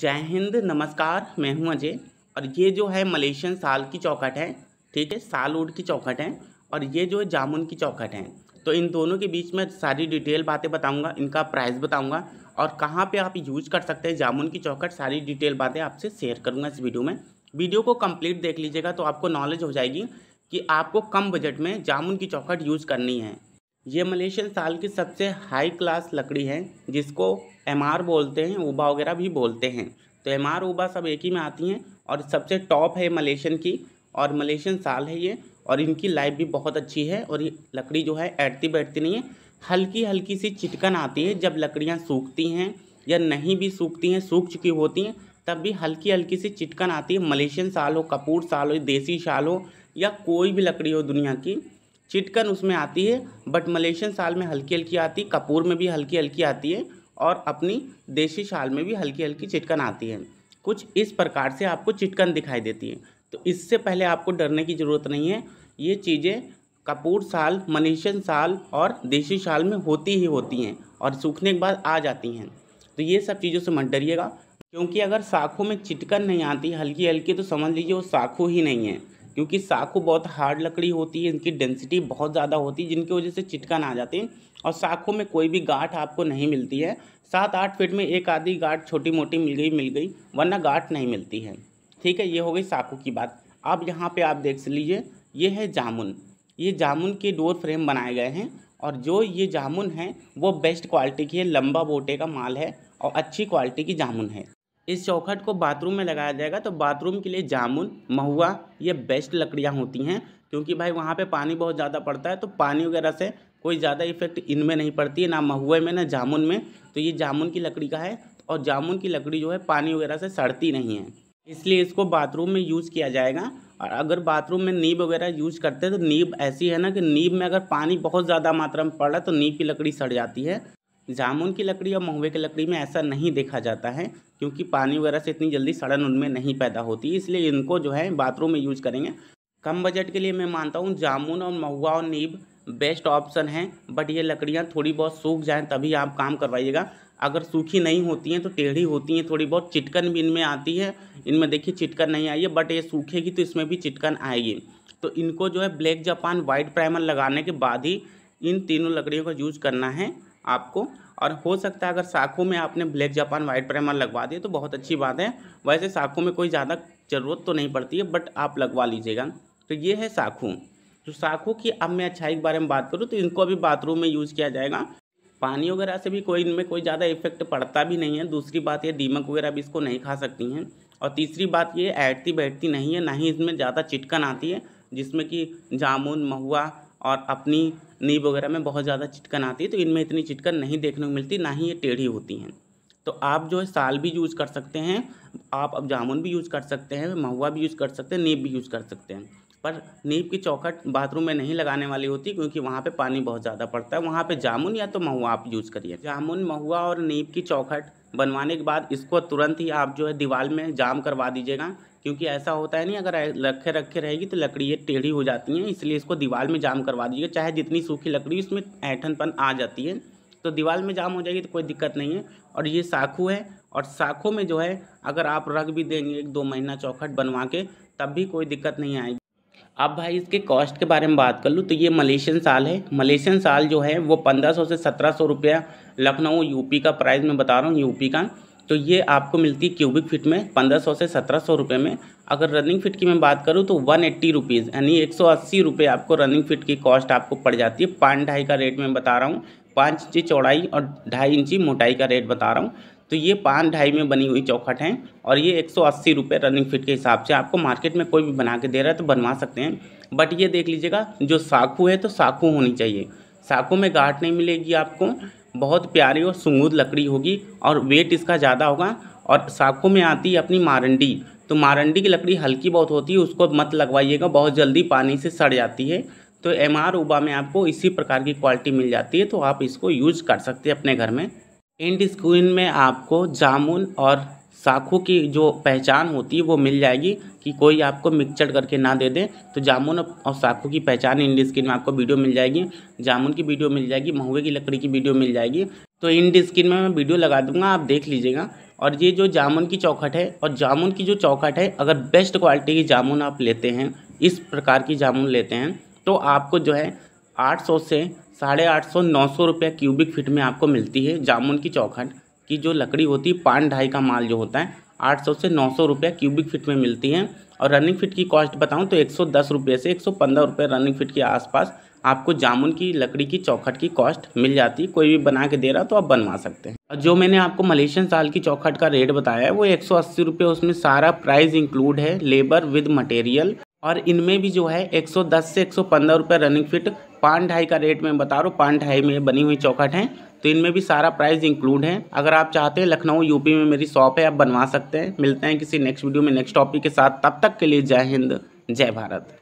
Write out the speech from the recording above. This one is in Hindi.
जय हिंद नमस्कार मैं हूं अजय और ये जो है मलेशियन साल की चौखट है ठीक है साल उड की चौखट है और ये जो है जामुन की चौखट है तो इन दोनों के बीच में सारी डिटेल बातें बताऊंगा इनका प्राइस बताऊंगा और कहाँ पे आप यूज कर सकते हैं जामुन की चौखट सारी डिटेल बातें आपसे शेयर करूँगा इस वीडियो में वीडियो को कम्प्लीट देख लीजिएगा तो आपको नॉलेज हो जाएगी कि आपको कम बजट में जामुन की चौखट यूज़ करनी है ये मलेशियन साल की सबसे हाई क्लास लकड़ी है जिसको एम बोलते हैं ऊबा वगैरह भी बोलते हैं तो एम उबा सब एक ही में आती हैं और सबसे टॉप है मलेशियन की और मलेशियन साल है ये और इनकी लाइफ भी बहुत अच्छी है और ये लकड़ी जो है ऐटती बैठती नहीं है हल्की हल्की सी चिटकन आती है जब लकड़ियाँ सूखती हैं या नहीं भी सूखती हैं सूख चुकी होती हैं तब भी हल्की हल्की सी चिटकन आती है मलेशियन साल हो कपूर साल हो देसी साल हो या कोई भी लकड़ी हो दुनिया की चिटकन उसमें आती है बट मलेशियन साल में हल्की हल्की आती है कपूर में भी हल्की हल्की आती है और अपनी देशी शाल में भी हल्की हल्की चिटकन आती है कुछ इस प्रकार से आपको चिटकन दिखाई देती है तो इससे पहले आपको डरने की ज़रूरत नहीं है ये चीज़ें कपूर साल मलेशियन साल और देशी शाल में होती ही होती हैं और सूखने के बाद आ जाती हैं तो ये सब चीज़ों से मत डरिएगा क्योंकि अगर साखों में चिटकन नहीं आती हल्की हल्की तो समझ लीजिए वो साखू ही नहीं है क्योंकि साखू बहुत हार्ड लकड़ी होती है इनकी डेंसिटी बहुत ज़्यादा होती है जिनकी वजह से चिटकन आ जाती है और साखों में कोई भी गांठ आपको नहीं मिलती है सात आठ फीट में एक आधी गांठ छोटी मोटी मिल गई मिल गई वरना गांठ नहीं मिलती है ठीक है ये हो गई साखू की बात अब यहाँ पर आप देख लीजिए ये है जामुन ये जामुन के डोर फ्रेम बनाए गए हैं और जो ये जामुन है वो बेस्ट क्वालिटी की है लंबा बोटे का माल है और अच्छी क्वालिटी की जामुन है इस चौखट को बाथरूम में लगाया जाएगा तो बाथरूम के लिए जामुन महुआ ये बेस्ट लकड़ियाँ होती हैं क्योंकि भाई वहाँ पे पानी बहुत ज़्यादा पड़ता है तो पानी वगैरह से कोई ज़्यादा इफेक्ट इनमें नहीं पड़ती है ना महुए में ना जामुन में तो ये जामुन की लकड़ी का है और जामुन की लकड़ी जो है पानी वगैरह से सड़ती नहीं है इसलिए इसको बाथरूम में यूज़ किया जाएगा और अगर बाथरूम में नीब वगैरह यूज करते हैं तो नीब ऐसी है ना कि नीब में अगर पानी बहुत ज़्यादा मात्रा में पड़ रहा है तो नीब की लकड़ी सड़ जाती है जामुन की लकड़ी और महुए की लकड़ी में ऐसा नहीं देखा जाता है क्योंकि पानी वगैरह से इतनी जल्दी सड़न उनमें नहीं पैदा होती इसलिए इनको जो है बाथरूम में यूज करेंगे कम बजट के लिए मैं मानता हूँ जामुन और महुआ और नीब बेस्ट ऑप्शन है बट ये लकड़ियाँ थोड़ी बहुत सूख जाएँ तभी आप काम करवाइएगा अगर सूखी नहीं होती हैं तो टेढ़ी होती हैं थोड़ी बहुत चिटकन भी इनमें आती है इनमें देखिए चिटकन नहीं आई है बट ये सूखेगी तो इसमें भी चिटकन आएगी तो इनको जो है ब्लैक जापान वाइट प्राइमर लगाने के बाद ही इन तीनों लकड़ियों का यूज करना है आपको और हो सकता है अगर साखों में आपने ब्लैक जापान वाइट प्राइमर लगवा दिया तो बहुत अच्छी बात है वैसे साखों में कोई ज़्यादा ज़रूरत तो नहीं पड़ती है बट आप लगवा लीजिएगा तो ये है साखू तो साखों की अब मैं अच्छाई के बारे में बात करूँ तो इनको अभी बाथरूम में यूज़ किया जाएगा पानी वगैरह से भी कोई इनमें कोई ज़्यादा इफेक्ट पड़ता भी नहीं है दूसरी बात ये दीमक वगैरह भी इसको नहीं खा सकती हैं और तीसरी बात ये ऐठती बैठती नहीं है ना ही इसमें ज़्यादा चिटकन आती है जिसमें कि जामुन महुआ और अपनी नींब वगैरह में बहुत ज़्यादा चिटकन आती है तो इनमें इतनी चिटकन नहीं देखने को मिलती ना ही ये टेढ़ी होती हैं तो आप जो है साल भी यूज़ कर सकते हैं आप अब जामुन भी यूज़ कर सकते हैं महुआ भी यूज़ कर सकते हैं नींब भी यूज़ कर सकते हैं पर नीब की चौखट बाथरूम में नहीं लगाने वाली होती क्योंकि वहाँ पे पानी बहुत ज़्यादा पड़ता है वहाँ पे जामुन या तो महुआ आप यूज़ करिए जामुन महुआ और नीब की चौखट बनवाने के बाद इसको तुरंत ही आप जो है दीवार में जाम करवा दीजिएगा क्योंकि ऐसा होता है नहीं अगर रखे रखे रहेगी तो लकड़ी ये टेढ़ी हो जाती हैं इसलिए इसको दीवार में जाम करवा दीजिएगा चाहे जितनी सूखी लकड़ी उसमें ऐठनपन आ जाती है तो दीवार में जाम हो जाएगी तो कोई दिक्कत नहीं है और ये साखू है और साखों में जो है अगर आप रख भी देंगे एक दो महीना चौखट बनवा के तब भी कोई दिक्कत नहीं आएगी अब भाई इसके कॉस्ट के बारे में बात कर लूँ तो ये मलेशियन साल है मलेशियन साल जो है वो पंद्रह सौ से सत्रह सौ रुपया लखनऊ यूपी का प्राइस मैं बता रहा हूँ यूपी का तो ये आपको मिलती है क्यूबिक फिट में पंद्रह सौ से सत्रह सौ रुपये में अगर रनिंग फिट की मैं बात करूँ तो वन एट्टी रुपीज़ यानी एक सौ अस्सी रुपये आपको रनिंग फिट की कॉस्ट आपको पड़ जाती है पाँच ढाई का रेट मैं बता रहा हूँ पाँच इंची चौड़ाई और ढाई इंची मोटाई का रेट बता रहा हूँ तो ये पाँच ढाई में बनी हुई चौखट हैं और ये एक सौ अस्सी रुपये रनिंग फिट के हिसाब से आपको मार्केट में कोई भी बना के दे रहा है तो बनवा सकते हैं बट ये देख लीजिएगा जो साखू है तो साखू होनी चाहिए साखू में गाठ नहीं मिलेगी आपको बहुत प्यारी और सुमूद लकड़ी होगी और वेट इसका ज़्यादा होगा और साखू में आती है अपनी मारंडी तो मारंडी की लकड़ी हल्की बहुत होती है उसको मत लगवाइएगा बहुत जल्दी पानी से सड़ जाती है तो एम आर उबा में आपको इसी प्रकार की क्वालिटी मिल जाती है तो आप इसको यूज़ कर सकते हैं अपने घर में एंड स्क्रीन में आपको जामुन और साखू की जो पहचान होती है वो मिल जाएगी कि कोई आपको मिक्सचर करके ना दे दे तो जामुन और साखू की पहचान इंड स्किन में आपको वीडियो मिल जाएगी जामुन की वीडियो मिल जाएगी महुए की लकड़ी की वीडियो मिल जाएगी तो इंड स्किन में मैं वीडियो लगा दूंगा आप देख लीजिएगा और ये जो जामुन की चौखट है और जामुन की जो चौखट है अगर बेस्ट क्वालिटी की जामुन आप लेते हैं इस प्रकार की जामुन लेते हैं तो आपको जो है 800 से साढ़े आठ सौ नौ सौ रुपये क्यूबिक फीट में आपको मिलती है जामुन की चौखट की जो लकड़ी होती है पान ढाई का माल जो होता है आठ सौ से नौ सौ रुपये क्यूबिक फीट में मिलती है और रनिंग फिट की कॉस्ट बताऊं तो एक सौ दस रुपये से एक सौ पंद्रह रुपये रनिंग फिट के आसपास आपको जामुन की लकड़ी की चौखट की कॉस्ट मिल जाती है कोई भी बना के दे रहा तो आप बनवा सकते हैं और जो मैंने आपको मलेशियन साल की चौखट का रेट बताया है वो एक सौ अस्सी रुपये उसमें सारा प्राइस इंक्लूड है लेबर विद मटेरियल और इनमें भी जो है 110 से 115 रुपए रनिंग फिट पान ढाई का रेट में बता रहा हूँ पान ढाई में बनी हुई चौखट हैं तो इनमें भी सारा प्राइस इंक्लूड है अगर आप चाहते हैं लखनऊ यूपी में मेरी शॉप है आप बनवा सकते हैं मिलते हैं किसी नेक्स्ट वीडियो में नेक्स्ट टॉपिक के साथ तब तक के लिए जय हिंद जय भारत